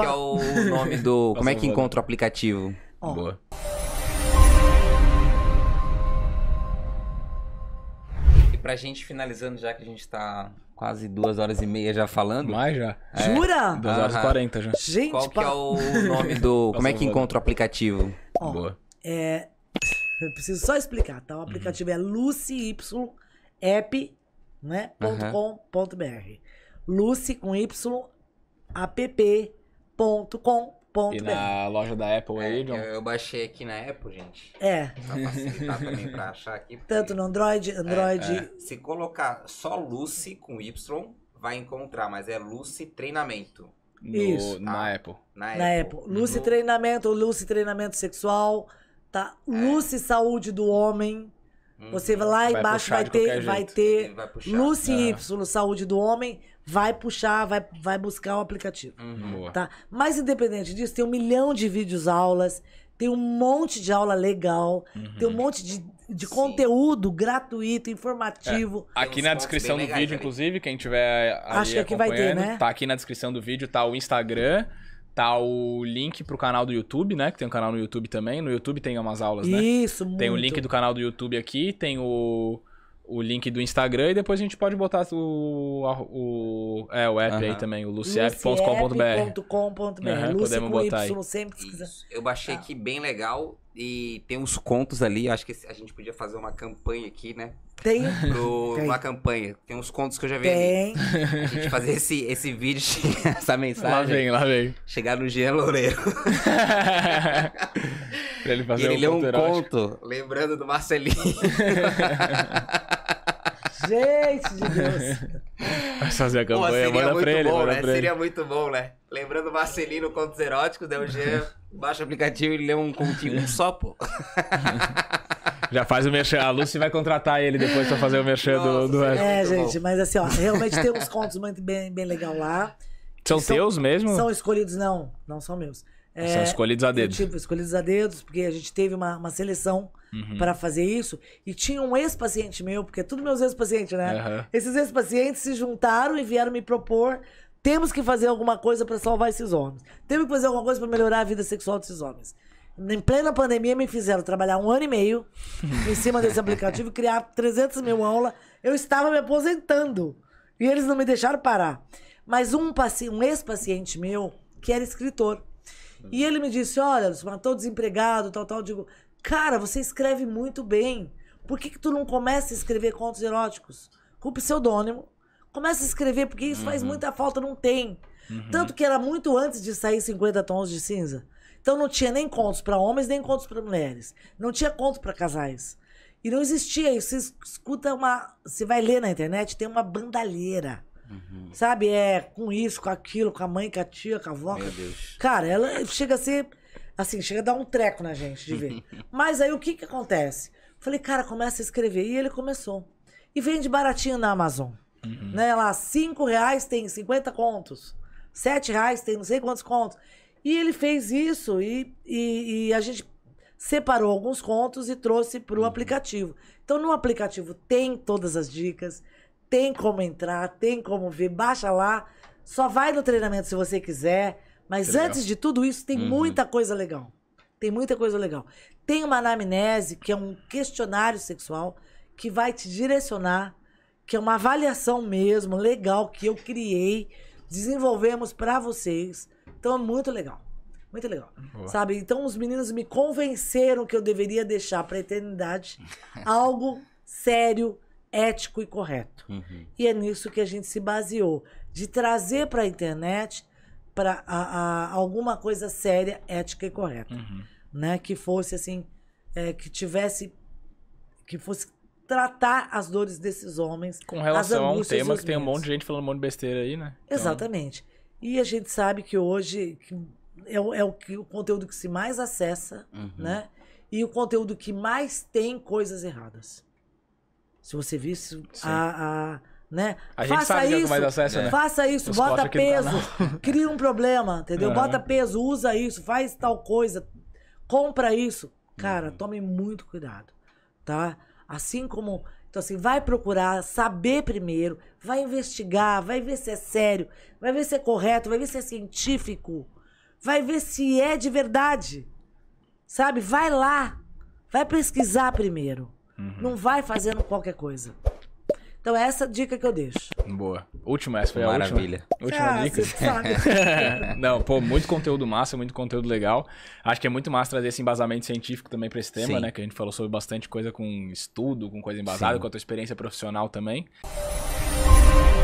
que é o nome do. Como é que encontra o aplicativo? Oh. Boa. E pra gente finalizando, já que a gente tá quase duas horas e meia já falando. Mais já. É, Jura? Duas horas e quarenta já. Gente, Qual que é o nome do. Como é que encontra o aplicativo? Oh, Boa. É. Eu preciso só explicar, tá? O aplicativo uhum. é lucyapp.com.br. Né? Uhum. .com .br. Lucy com Y, app, e na loja da Apple é, aí, John? Eu, eu, baixei aqui na Apple, gente. É. Pra facilitar pra achar aqui. Porque... Tanto no Android, é, Android. É, é. Se colocar só Lucy com Y, vai encontrar, mas é Lucy Treinamento. No, Isso. Na ah, Apple. Na, na Apple. Lucy no... Treinamento, Lucy Treinamento Sexual, tá? É. Lucy Saúde do Homem. você uhum. você lá embaixo vai ter, vai ter, vai ter Lucy ah. Y, Saúde do Homem vai puxar, vai, vai buscar o aplicativo. Uhum. Tá? Mas independente disso, tem um milhão de vídeos aulas, tem um monte de aula legal, uhum. tem um monte de, de conteúdo gratuito, informativo. É. Aqui na descrição do vídeo, inclusive, quem tiver Acho que aqui vai ter, né? tá aqui na descrição do vídeo, tá o Instagram tá o link pro canal do YouTube, né? Que tem um canal no YouTube também. No YouTube tem umas aulas, né? Isso, muito. Tem o link do canal do YouTube aqui, tem o o link do Instagram e depois a gente pode botar o, o, é, o app aí também, o luciapp.com.br. Uhum, podemos botar aí. Sempre que quiser. Eu baixei tá. aqui bem legal e tem uns contos ali. Acho que a gente podia fazer uma campanha aqui, né? Tem. Pro, tem. Uma campanha. Tem uns contos que eu já vi tem. ali. A gente fazer esse, esse vídeo, essa mensagem. Lá vem, lá vem. Chegar no Jean Loureiro. pra ele fazer e ele um, um conto. Lembrando do Marcelinho. Gente de Deus. Vai fazer a campanha, Pô, manda pra ele, bom, manda né? pra ele. Seria muito bom, né? Lembrando Marcelino, Contos Eróticos, né? O Jean baixa o aplicativo e lê um continho só, pô. Já faz o mexer. A Lucy vai contratar ele depois pra fazer o mexer Nossa, do, do É, gente, bom. mas assim, ó, realmente tem uns contos muito bem, bem legal lá. São teus são, mesmo? São escolhidos, não. Não são meus. É, São escolhidos a dedo. Tipo, escolhidos a dedos, porque a gente teve uma, uma seleção uhum. para fazer isso. E tinha um ex-paciente meu, porque é tudo meus ex-pacientes, né? Uhum. Esses ex-pacientes se juntaram e vieram me propor: temos que fazer alguma coisa para salvar esses homens. Temos que fazer alguma coisa para melhorar a vida sexual desses homens. Em plena pandemia, me fizeram trabalhar um ano e meio em cima desse aplicativo, criar 300 mil aulas. Eu estava me aposentando e eles não me deixaram parar. Mas um, um ex-paciente meu, que era escritor, e ele me disse: Olha, Lucimar, tô desempregado, tal, tal. Eu digo, cara, você escreve muito bem. Por que, que tu não começa a escrever contos eróticos? Com pseudônimo. Começa a escrever, porque isso uhum. faz muita falta, não tem. Uhum. Tanto que era muito antes de sair 50 tons de cinza. Então não tinha nem contos para homens, nem contos para mulheres. Não tinha conto para casais. E não existia isso. Você escuta uma. Você vai ler na internet, tem uma bandalheira. Uhum. Sabe? É com isso, com aquilo, com a mãe, com a tia, com a avó. Meu Deus. Cara, ela chega a ser. Assim, chega a dar um treco na gente de ver. Mas aí o que que acontece? Falei, cara, começa a escrever. E ele começou. E vende baratinho na Amazon. Uhum. Né, lá, cinco reais tem 50 contos. sete reais tem não sei quantos contos. E ele fez isso e, e, e a gente separou alguns contos e trouxe para o uhum. aplicativo. Então, no aplicativo tem todas as dicas, tem como entrar, tem como ver, baixa lá. Só vai no treinamento se você quiser. Mas antes de tudo isso, tem uhum. muita coisa legal. Tem muita coisa legal. Tem uma anamnese, que é um questionário sexual, que vai te direcionar, que é uma avaliação mesmo, legal, que eu criei, desenvolvemos para vocês. Então é muito legal. Muito legal. Boa. Sabe? Então os meninos me convenceram que eu deveria deixar para eternidade algo sério, ético e correto. Uhum. E é nisso que a gente se baseou, de trazer para a internet para alguma coisa séria, ética e correta, uhum. né? Que fosse assim, é, que tivesse, que fosse tratar as dores desses homens com relação a um tema que tem um monte de gente falando um monte de besteira aí, né? Então... Exatamente. E a gente sabe que hoje é, é, o, é o, o, conteúdo que se mais acessa, uhum. né? E o conteúdo que mais tem coisas erradas. Se você visse a, a. Ah, ah, né? A gente faça sabe isso, vai dar certo, né? Faça isso, Os bota peso, cria um problema, entendeu? Uhum. Bota peso, usa isso, faz tal coisa, compra isso. Cara, uhum. tome muito cuidado, tá? Assim como. Então, assim, vai procurar saber primeiro, vai investigar, vai ver se é sério, vai ver se é correto, vai ver se é científico, vai ver se é de verdade. Sabe? Vai lá, vai pesquisar primeiro. Uhum. Não vai fazendo qualquer coisa. Então é essa dica que eu deixo. Boa. Última, essa foi Maravilha. a última. Maravilha. Última ah, dica. Não, pô, muito conteúdo massa, muito conteúdo legal. Acho que é muito massa trazer esse embasamento científico também para esse tema, Sim. né? Que a gente falou sobre bastante coisa com estudo, com coisa embasada, Sim. com a tua experiência profissional também. Música